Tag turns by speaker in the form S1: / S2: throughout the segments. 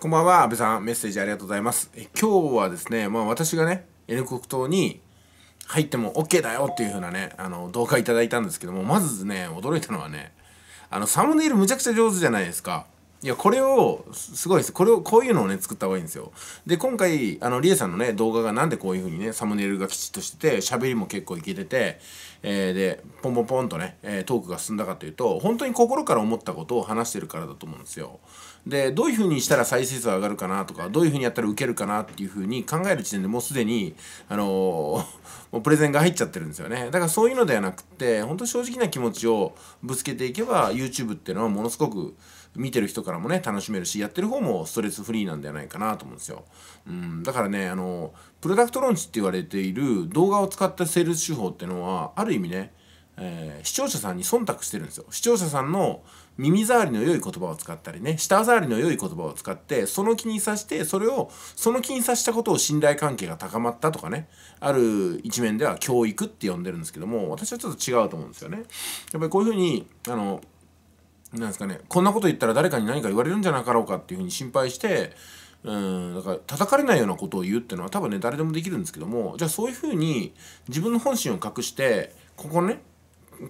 S1: こんばんは、安部さん、メッセージありがとうございます。え今日はですね、まあ私がね、N 国党に入っても OK だよっていう風なね、あの、動画いただいたんですけども、まずね、驚いたのはね、あの、サムネイルむちゃくちゃ上手じゃないですか。いやこれをすごいですこれをこういうのをね作った方がいいんですよで今回あのリエさんのね動画がなんでこういう風にねサムネイルがきちっとしてて喋りも結構いけてて、えー、でポンポンポンとね、えトークが進んだかというと本当に心から思ったことを話してるからだと思うんですよでどういう風にしたら再生数上がるかなとかどういう風にやったらウケるかなっていう風に考える時点でもうすでにあのー、もうプレゼンが入っちゃってるんですよねだからそういうのではなくって本当正直な気持ちをぶつけていけば YouTube っていうのはものすごく見てる人からもね、楽しめるし、やってる方もストレスフリーなんではないかなと思うんですよ。うん、だからね、あの、プロダクトローンチって言われている動画を使ったセールス手法ってのは、ある意味ね、えー、視聴者さんに忖度してるんですよ。視聴者さんの耳障りの良い言葉を使ったりね、舌触りの良い言葉を使って、その気にさして、それを、その気にさしたことを信頼関係が高まったとかね、ある一面では教育って呼んでるんですけども、私はちょっと違うと思うんですよね。やっぱりこういうふうに、あの、なんですかねこんなこと言ったら誰かに何か言われるんじゃなかろうかっていうふうに心配してうんだから叩かれないようなことを言うっていうのは多分ね誰でもできるんですけどもじゃあそういうふうに自分の本心を隠してここね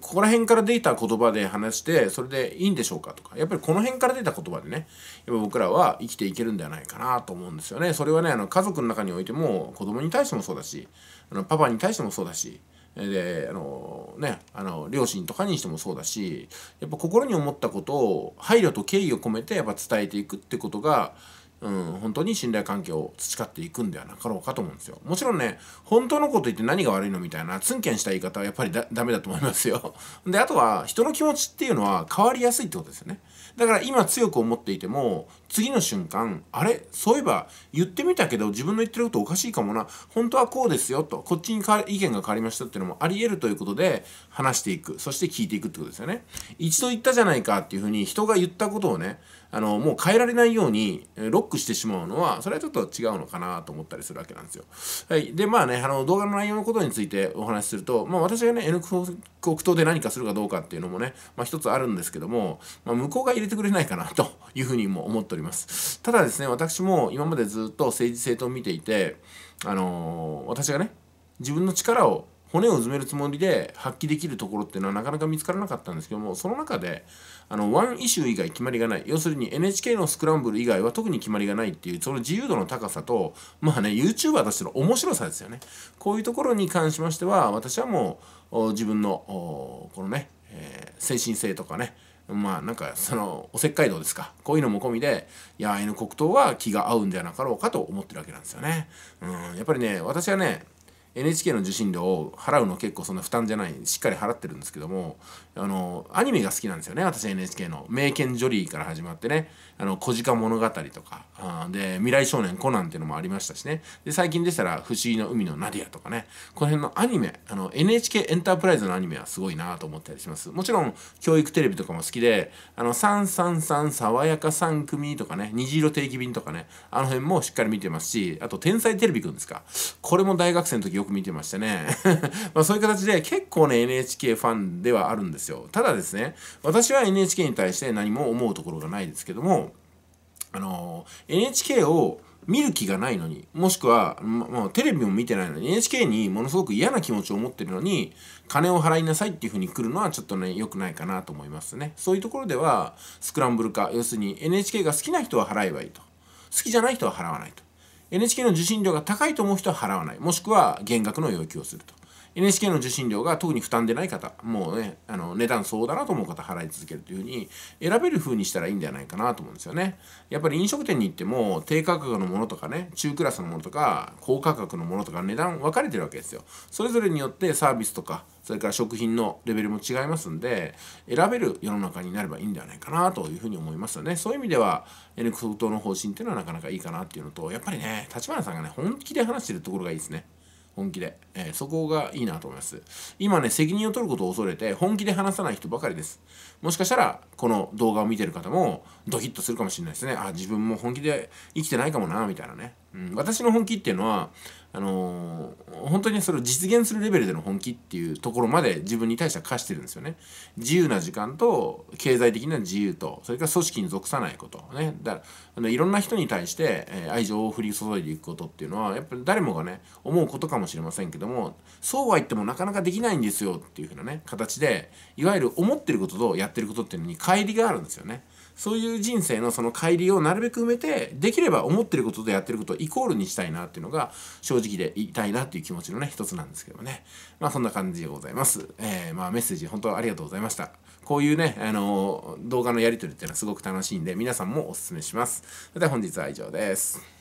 S1: ここら辺から出た言葉で話してそれでいいんでしょうかとかやっぱりこの辺から出た言葉でねやっぱ僕らは生きていけるんではないかなと思うんですよねそれはねあの家族の中においても子供に対してもそうだしあのパパに対してもそうだしであのねあの両親とかにしてもそうだしやっぱ心に思ったことを配慮と敬意を込めてやっぱ伝えていくってことがうん、本当に信頼関係を培っていくんではなかろうかと思うんですよ。もちろんね、本当のこと言って何が悪いのみたいな、ツンケンした言い方はやっぱりだ ダメだと思いますよ。で、あとは、人の気持ちっていうのは変わりやすいってことですよね。だから今強く思っていても、次の瞬間、あれそういえば言ってみたけど自分の言ってることおかしいかもな。本当はこうですよと、こっちに意見が変わりましたっていうのもあり得るということで、話していく。そして聞いていくってことですよね。一度言ったじゃないかっていうふうに人が言ったことをね、あのもう変えられないようにロックしてしまうのはそれはちょっと違うのかなと思ったりするわけなんですよ。はい、でまあねあの動画の内容のことについてお話しすると、まあ、私がね N 国党で何かするかどうかっていうのもね、まあ、一つあるんですけども、まあ、向こうが入れてくれないかなというふうにも思っております。ただですね私も今までずっと政治政党を見ていてあのー、私がね自分の力を骨を埋めるつもりで発揮できるところっていうのはなかなか見つからなかったんですけどもその中であのワンイシュー以外決まりがない要するに NHK のスクランブル以外は特に決まりがないっていうその自由度の高さとまあね YouTuber としての面白さですよねこういうところに関しましては私はもう自分のこのね、えー、精神性とかねまあなんかそのおせっかい度ですかこういうのも込みでいや N 黒糖は気が合うんじゃなかろうかと思ってるわけなんですよね。うんやっぱりね私はね NHK の受信料を払うの結構そんな負担じゃないしっかり払ってるんですけどもあのアニメが好きなんですよね私 NHK の「名犬ジョリー」から始まってね「あの小鹿物語」とかで「未来少年コナン」っていうのもありましたしねで最近でしたら「不思議の海のナディア」とかねこの辺のアニメあの NHK エンタープライズのアニメはすごいなと思ったりしますもちろん教育テレビとかも好きで「あの333爽やか3組」とかね「虹色定期便」とかねあの辺もしっかり見てますしあと「天才テレビくん」ですかこれも大学生の時よく見てましたね まあそういう形で結構ね NHK ファンではあるんですよ。ただですね、私は NHK に対して何も思うところがないですけども、あのー、NHK を見る気がないのに、もしくは、ま、まあ、テレビも見てないのに、NHK にものすごく嫌な気持ちを持ってるのに、金を払いなさいっていう風に来るのはちょっとね、良くないかなと思いますね。そういうところでは、スクランブル化、要するに NHK が好きな人は払えばいいと。好きじゃない人は払わないと。NHK の受信料が高いと思う人は払わないもしくは減額の要求をすると NHK の受信料が特に負担でない方もうねあの値段そうだなと思う方払い続けるというふうに選べるふうにしたらいいんじゃないかなと思うんですよねやっぱり飲食店に行っても低価格のものとかね中クラスのものとか高価格のものとか値段分かれてるわけですよそれぞれによってサービスとかそれから食品のレベルも違いますんで選べる世の中になればいいんではないかなというふうに思いますよねそういう意味では N クソ党の方針っていうのはなかなかいいかなっていうのとやっぱりね立花さんがね本気で話してるところがいいですね本気で、えー、そこがいいなと思います今ね責任を取ることを恐れて本気で話さない人ばかりですもしかしたらこの動画を見てる方もドキッとするかもしれないですねあ自分も本気で生きてないかもなみたいなねうん、私の本気っていうのはあのー、本当にそれを実現するレベルでの本気っていうところまで自分に対しては課してるんですよね。自由な時間と経済的な自由とそれから組織に属さないことねだからあのいろんな人に対して、え愛情を降り注いでいくことっていうのはやっぱり誰もがね思うことかもしれませんけどもそうは言ってもなかなかできないんですよっていうふうなね形でいわゆる思ってることとやってることっていうのに乖離があるんですよね。そういう人生のその乖離をなるべく埋めてできれば思ってることとやってることをイコールにしたいなっていうのが正直でいたいなっていう気持ちのね一つなんですけどねまあそんな感じでございます、えー、まあメッセージ本当ありがとうございましたこういうね、あのー、動画のやり取りっていうのはすごく楽しいんで皆さんもおすすめしますそれでは本日は以上です